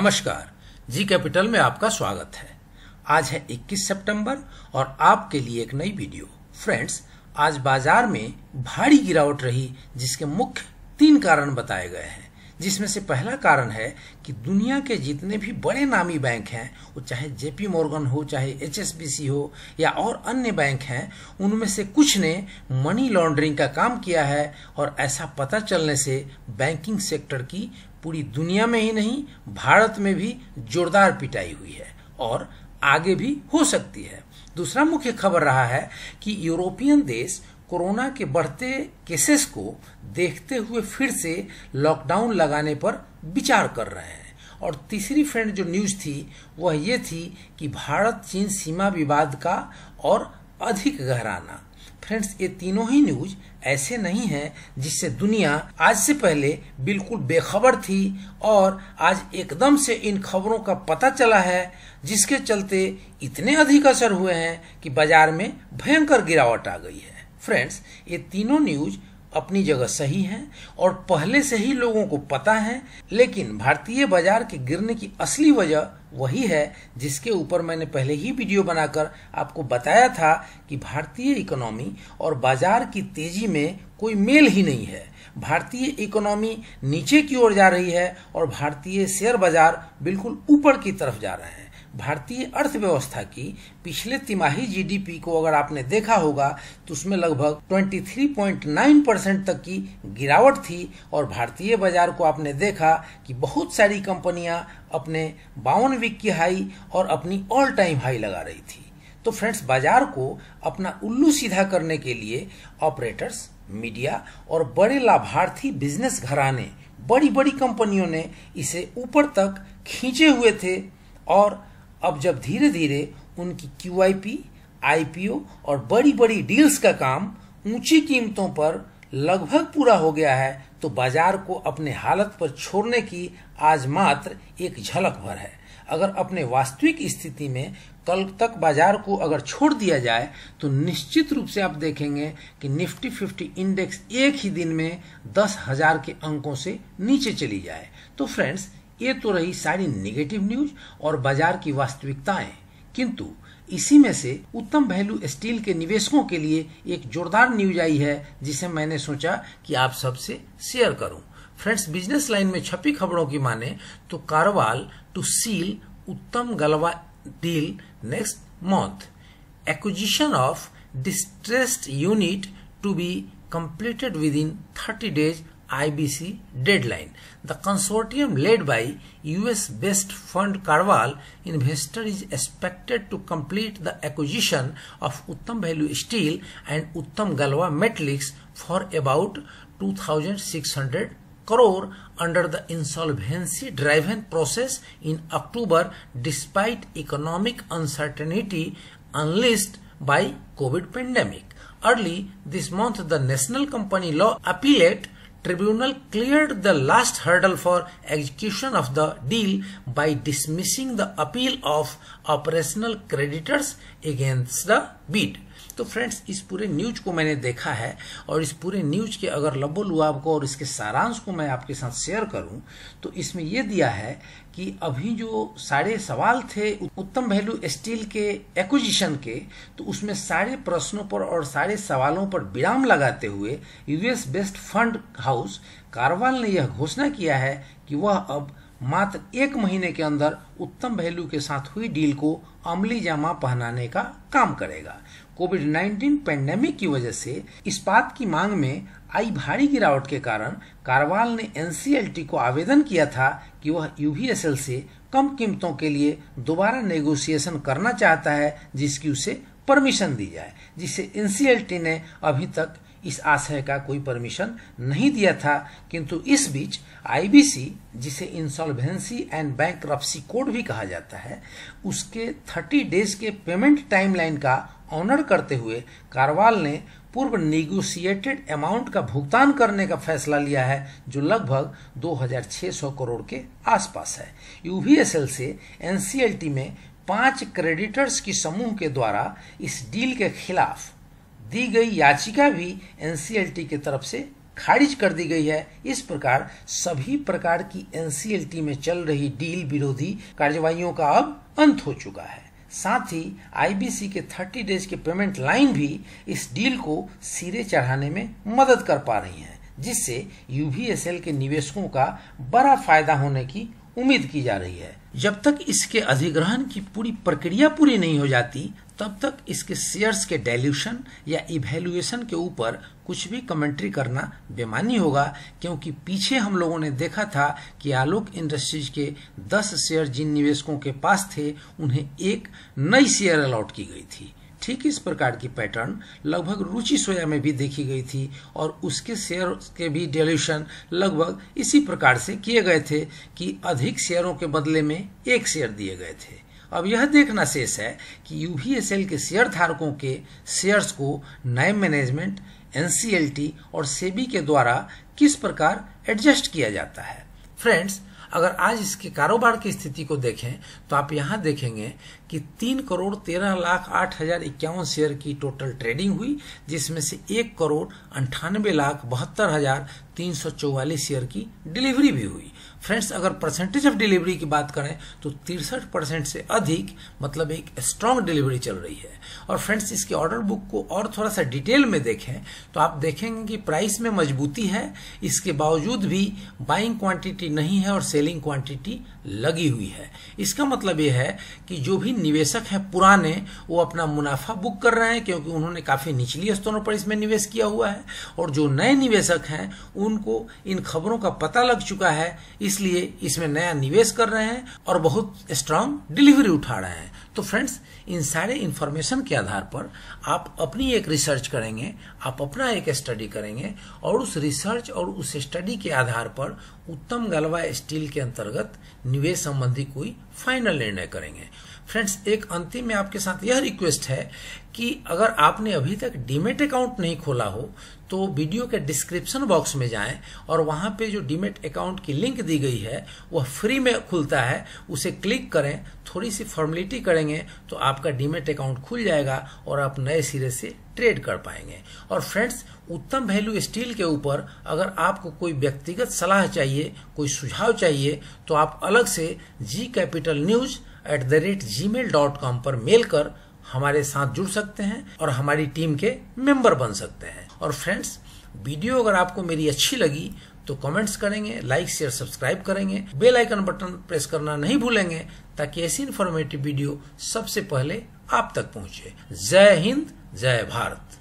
नमस्कार G capital में आपका स्वागत है आज है 21 सितंबर और आपके लिए एक नई वीडियो फ्रेंड्स आज बाजार में भारी गिरावट रही जिसके मुख्य तीन कारण बताए गए हैं जिसमें से पहला कारण है कि दुनिया के जितने भी बड़े नामी बैंक हैं वो चाहे जेपी मॉर्गन हो चाहे एचएसबीसी हो या और अन्य बैंक हैं उनमें से कुछ ने मनी लॉन्ड्रिंग का काम किया है और ऐसा पता चलने से बैंकिंग सेक्टर की पूरी दुनिया में ही नहीं भारत में भी जोरदार पिटाई हुई है और आगे भी हो सकती है दूसरा मुख्य खबर रहा है कि यूरोपियन देश कोरोना के बढ़ते केसेस को देखते हुए फिर से लॉकडाउन लगाने पर विचार कर रहे हैं और तीसरी फ्रेंड जो न्यूज थी वह ये थी कि भारत चीन सीमा विवाद का और अधिक गहराना फ्रेंड्स ये तीनों ही न्यूज ऐसे नहीं है जिससे दुनिया आज से पहले बिल्कुल बेखबर थी और आज एकदम से इन खबरों का पता चला है जिसके चलते इतने अधिक असर हुए हैं कि बाजार में भयंकर गिरावट आ गई है फ्रेंड्स ये तीनों न्यूज अपनी जगह सही है और पहले से ही लोगों को पता है लेकिन भारतीय बाजार के गिरने की असली वजह वही है जिसके ऊपर मैंने पहले ही वीडियो बनाकर आपको बताया था कि भारतीय इकोनॉमी और बाजार की तेजी में कोई मेल ही नहीं है भारतीय इकोनॉमी नीचे की ओर जा रही है और भारतीय शेयर बाजार बिल्कुल ऊपर की तरफ जा रहे हैं भारतीय अर्थव्यवस्था की पिछले तिमाही जीडीपी को अगर आपने देखा होगा तो उसमें लगभग 23.9 परसेंट तक की गिरावट थी और भारतीय बाजार को आपने देखा कि बहुत सारी कंपनियां अपने बावन वीक की हाई और अपनी ऑल टाइम हाई लगा रही थी तो फ्रेंड्स बाजार को अपना उल्लू सीधा करने के लिए ऑपरेटर्स मीडिया और बड़े लाभार्थी बिजनेस घराने बड़ी बड़ी कंपनियों ने इसे ऊपर तक खींचे हुए थे और अब जब धीरे धीरे उनकी क्यू आईपीओ और बड़ी बड़ी डील्स का काम ऊंची कीमतों पर लगभग पूरा हो गया है तो बाजार को अपने हालत पर छोड़ने की आज मात्र एक झलक भर है अगर अपने वास्तविक स्थिति में कल तक बाजार को अगर छोड़ दिया जाए तो निश्चित रूप से आप देखेंगे कि निफ्टी फिफ्टी इंडेक्स एक ही दिन में दस हजार के अंकों से नीचे चली जाए तो फ्रेंड्स ये तो रही सारी नेगेटिव न्यूज और बाजार की वास्तविकताएं किंतु इसी में से उत्तम वैल्यू स्टील के निवेशकों के लिए एक जोरदार न्यूज आई है जिसे मैंने सोचा कि आप सबसे शेयर करूं फ्रेंड्स बिजनेस लाइन में छपी खबरों की माने तो Karwal to seal Uttam Galva deal next acquisition of distressed unit to be completed within thirty days IBC deadline. The consortium led by US-based fund Carval Investor is expected to complete the acquisition of Uttam Value Steel and Uttam Galwa Metalics for about 2600 crore under the insolvency driven process in October despite economic uncertainty unleashed by COVID pandemic. Early this month, the National Company Law Appellate tribunal cleared the last hurdle for execution of the deal by dismissing the appeal of operational creditors against the bid. तो friends इस पूरे news को मैंने देखा है और इस पूरे न्यूज के अगर लबो लुआब को और इसके सारांश को मैं आपके साथ शेयर करूं तो इसमें यह दिया है कि अभी जो सारे सवाल थे उत्तम वैल्यू स्टील के एक्विजिशन के तो उसमें सारे प्रश्नों पर और सारे सवालों पर विराम लगाते हुए US based fund house Carval ने यह घोषणा किया है कि वह अब मात्र एक महीने के अंदर उत्तम वैल्यू के साथ हुई डील को अमली जामा पहनाने का काम करेगा कोविड 19 पेंडेमिक की वजह से इस्पात की मांग में आई भारी गिरावट के कारण कारवाल ने एनसीएलटी को आवेदन किया था कि वह यूवीएसएल से कम कीमतों के लिए दोबारा नेगोशिएशन करना चाहता है जिसकी उसे परमिशन दी जाए जिसे एनसीएलटी ने अभी तक इस आशय का कोई परमिशन नहीं दिया था किंतु इस बीच आईबीसी जिसे इंसॉल्वेंसी एंड बैंक कोड भी कहा जाता है उसके 30 डेज के पेमेंट टाइमलाइन का ऑनर करते हुए कारवाल ने पूर्व निगोशिएटेड अमाउंट का भुगतान करने का फैसला लिया है जो लगभग 2600 करोड़ के आसपास है यूवीएसएल से एनसीएलटी में पांच क्रेडिटर्स की समूह के द्वारा इस डील के खिलाफ दी गई याचिका भी एनसीएलटी की तरफ से खारिज कर दी गई है इस प्रकार सभी प्रकार की एनसीएलटी में चल रही डील विरोधी कार्यवाही का अब अंत हो चुका है साथ ही आईबीसी के 30 डेज के पेमेंट लाइन भी इस डील को सिरे चढ़ाने में मदद कर पा रही है जिससे यूवीएसएल के निवेशकों का बड़ा फायदा होने की उम्मीद की जा रही है जब तक इसके अधिग्रहण की पूरी प्रक्रिया पूरी नहीं हो जाती तब तक इसके शेयर्स के डाइल्यूशन या इवेल्युएशन के ऊपर कुछ भी कमेंट्री करना बेमानी होगा क्योंकि पीछे हम लोगों ने देखा था कि आलोक इंडस्ट्रीज के 10 शेयर जिन निवेशकों के पास थे उन्हें एक नई शेयर अलॉट की गई थी ठीक इस प्रकार की पैटर्न लगभग रुचि सोया में भी देखी गई थी और उसके शेयर के भी डेल्यूशन लगभग इसी प्रकार से किए गए थे कि अधिक शेयरों के बदले में एक शेयर दिए गए थे अब यह देखना शेष है कि यूवीएसएल के शेयर धारकों के शेयर्स को नए मैनेजमेंट एनसीएलटी और सेबी e के द्वारा किस प्रकार एडजस्ट किया जाता है फ्रेंड्स अगर आज इसके कारोबार की स्थिति को देखें तो आप यहां देखेंगे कि तीन करोड़ तेरह लाख आठ हजार इक्यावन शेयर की टोटल ट्रेडिंग हुई जिसमें से एक करोड़ अंठानबे लाख बहत्तर हजार तीन सौ चौवालीस शेयर की डिलीवरी भी हुई फ्रेंड्स अगर परसेंटेज ऑफ डिलीवरी की बात करें तो तिरसठ परसेंट से अधिक मतलब एक स्ट्रांग डिलीवरी चल रही है और फ्रेंड्स इसके ऑर्डर बुक को और थोड़ा सा डिटेल में देखें तो आप देखेंगे कि प्राइस में मजबूती है इसके बावजूद भी बाइंग क्वांटिटी नहीं है और सेलिंग क्वांटिटी लगी हुई है इसका मतलब यह है कि जो भी निवेशक है पुराने वो अपना मुनाफा बुक कर रहे हैं क्योंकि उन्होंने काफी निचली स्तरों पर इसमें निवेश किया हुआ है और जो नए निवेशक हैं उनको इन खबरों का पता लग चुका है इसलिए इसमें नया निवेश कर रहे हैं और बहुत स्ट्रांग डिलीवरी उठा रहे हैं तो फ्रेंड्स इन सारे इन्फॉर्मेशन के आधार पर आप अपनी एक रिसर्च करेंगे आप अपना एक स्टडी करेंगे और उस रिसर्च और उस स्टडी के आधार पर उत्तम गलवा स्टील के अंतर्गत निवेश संबंधी कोई फाइनल निर्णय करेंगे फ्रेंड्स एक अंतिम में आपके साथ यह रिक्वेस्ट है कि अगर आपने अभी तक डीमेट अकाउंट नहीं खोला हो तो वीडियो के डिस्क्रिप्शन बॉक्स में जाएं और वहां पे जो डीमेट अकाउंट की लिंक दी गई है वह फ्री में खुलता है उसे क्लिक करें थोड़ी सी फॉर्मेलिटी करेंगे तो आपका डीमेट अकाउंट खुल जाएगा और आप नए सिरे से ट्रेड कर पाएंगे और फ्रेंड्स उत्तम वैल्यू स्टील के ऊपर अगर आपको कोई व्यक्तिगत सलाह चाहिए कोई सुझाव चाहिए तो आप अलग से G capital news at the rate G mail dot com पर मेल कर हमारे साथ जुड़ सकते हैं और हमारी टीम के मेंबर बन सकते हैं और फ्रेंड्स वीडियो अगर आपको मेरी अच्छी लगी तो कमेंट्स करेंगे लाइक शेयर सब्सक्राइब करेंगे बेल आइकन बटन प्रेस करना नहीं भूलेंगे ताकि ऐसी इन्फॉर्मेटिव वीडियो सबसे पहले आप तक पहुंचे जय हिंद जय भारत